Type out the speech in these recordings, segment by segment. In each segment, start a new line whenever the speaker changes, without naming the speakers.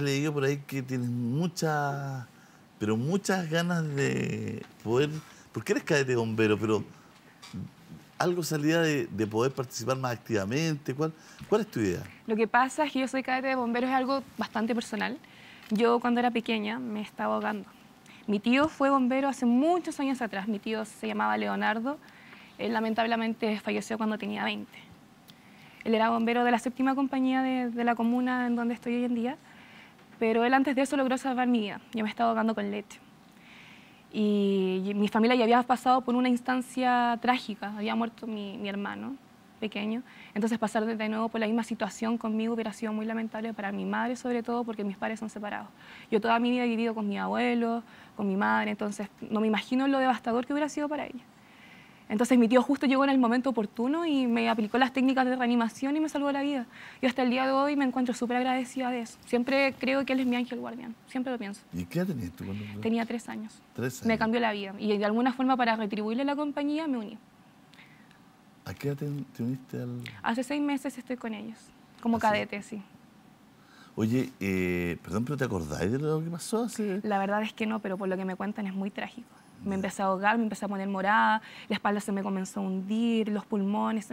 le digo por ahí que tienes muchas, pero muchas ganas de poder, porque eres cadete bombero, pero algo salía de, poder participar más activamente. ¿Cuál, ¿Cuál es tu idea?
Lo que pasa es que yo soy cadete de bomberos, es algo bastante personal. Yo cuando era pequeña me estaba ahogando. Mi tío fue bombero hace muchos años atrás. Mi tío se llamaba Leonardo. Él lamentablemente falleció cuando tenía 20. Él era bombero de la séptima compañía de la comuna en donde estoy hoy en día. Pero él antes de eso logró salvar mi vida. Yo me estaba ahogando con leche. Y, mi familia ya había pasado por una instancia trágica. Había muerto mi, mi hermano pequeño. Entonces pasar de nuevo por la misma situación conmigo hubiera sido muy lamentable para mi madre, sobre todo porque mis padres son separados. Yo toda mi vida he vivido con mi abuelo, con mi madre, entonces no me imagino lo devastador que hubiera sido para ella. Entonces mi tío justo llegó en el momento oportuno y me aplicó las técnicas de reanimación y me salvó la vida. Yo hasta el día de hoy me encuentro súper agradecida de eso. Siempre creo que él es mi ángel guardián, siempre lo pienso.
¿Y qué edad tenías tú cuando Tenía tres años. tres años. Me
cambió la vida y de alguna forma para retribuirle la compañía me uní.
¿A qué edad te, uniste al...?
Hace seis meses estoy con ellos, como cadete, sí.
Oye, eh, perdón, pero ¿te acordáis de lo que
pasó hace...? La verdad es que no, pero por lo que me cuentan es muy trágico me empecé a ahogar, me empecé a poner morada, la espalda se me comenzó a hundir, los pulmones,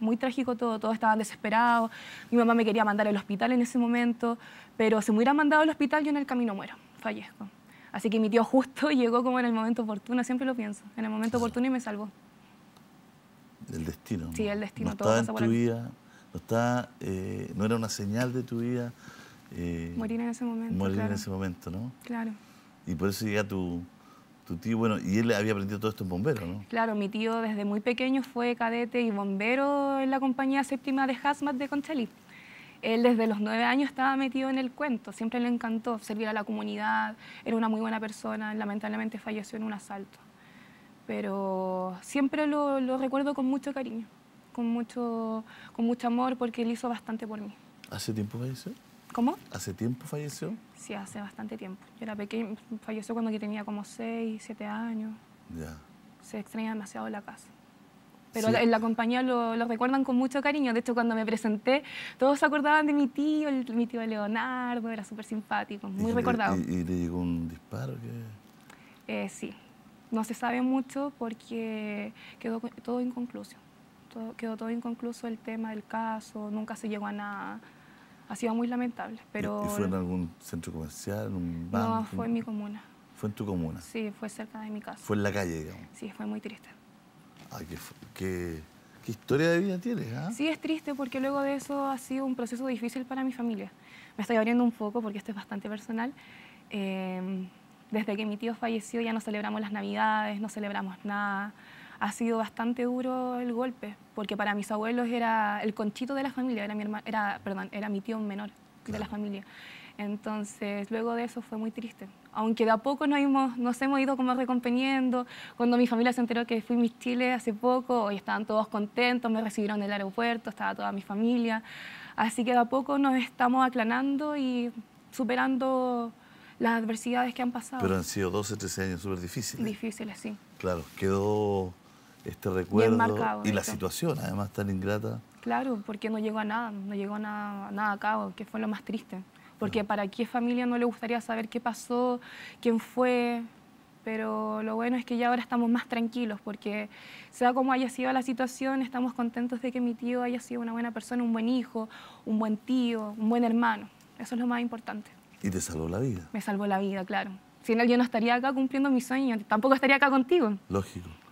muy trágico todo, todos estaban desesperados, mi mamá me quería mandar al hospital en ese momento, pero si me hubiera mandado al hospital yo en el camino muero, fallezco. Así que mi tío justo llegó como en el momento oportuno, siempre lo pienso, en el momento oportuno y me salvó.
El destino. Sí, el destino. todo en tu vida, no, está, eh, no era una señal de tu vida. Eh,
morir en ese momento. Morir en ese
momento, ¿no? Claro. Y por eso llega tu, tu tío, bueno, y él había aprendido todo esto en bombero, ¿no?
Claro, mi tío desde muy pequeño fue cadete y bombero en la compañía séptima de Hazmat de Conchalí. Él desde los nueve años estaba metido en el cuento, siempre le encantó servir a la comunidad, era una muy buena persona, lamentablemente falleció en un asalto. Pero siempre lo, recuerdo con mucho cariño, con mucho, con mucho amor, porque él hizo bastante por mí.
¿Hace tiempo que eso? ¿Cómo? ¿Hace tiempo falleció?
Sí, hace bastante tiempo. Yo era pequeña, falleció cuando yo tenía como 6, 7 años. Ya. Se extraña demasiado la casa. Pero en la compañía lo, recuerdan con mucho cariño. De hecho, cuando me presenté, todos se acordaban de mi tío, el, mi tío Leonardo, era súper simpático, muy recordado.
y, le llegó un disparo?
Que... Eh, sí. No se sabe mucho porque quedó todo inconcluso. quedó todo inconcluso el tema del caso, nunca se llegó a nada ha sido muy lamentable. Pero... ¿Y fue en
algún centro comercial, en un banco? No, fue en mi comuna. ¿Fue en tu comuna?
Sí, fue cerca de mi casa.
¿Fue en la calle, digamos?
Sí, fue muy triste.
Ay, ah, qué, historia de vida tienes, ¿ah?
Sí, es triste porque luego de eso ha sido un proceso difícil para mi familia. Me estoy abriendo un poco porque esto es bastante personal. Em, desde que mi tío falleció ya no celebramos las navidades, no celebramos nada ha sido bastante duro el golpe, porque para mis abuelos era el conchito de la familia, era mi, era, perdón, era mi tío menor de la familia. Entonces, luego de eso fue muy triste. Aunque de a poco nos, hemos, nos hemos ido como recomponiendo. Cuando mi familia se enteró que fui a mis Chile hace poco, hoy estaban todos contentos, me recibieron en el aeropuerto, estaba toda mi familia. Así que de a poco nos estamos aclanando y superando las adversidades que han pasado. Pero han
sido 12, 13 años súper difíciles.
Difíciles, sí.
Claro, quedó este recuerdo y, la situación además tan ingrata.
Claro, porque no llegó a nada, no llegó a nada, a cabo, que fue lo más triste. Porque para para qué familia no le gustaría saber qué pasó, quién fue, pero lo bueno es que ya ahora estamos más tranquilos porque sea como haya sido la situación, estamos contentos de que mi tío haya sido una buena persona, un buen hijo, un buen tío, un buen hermano. Eso es lo más importante.
¿Y te salvó la vida?
Me salvó la vida, claro. Sin él yo no estaría acá cumpliendo mi sueño, tampoco estaría acá contigo.
Lógico.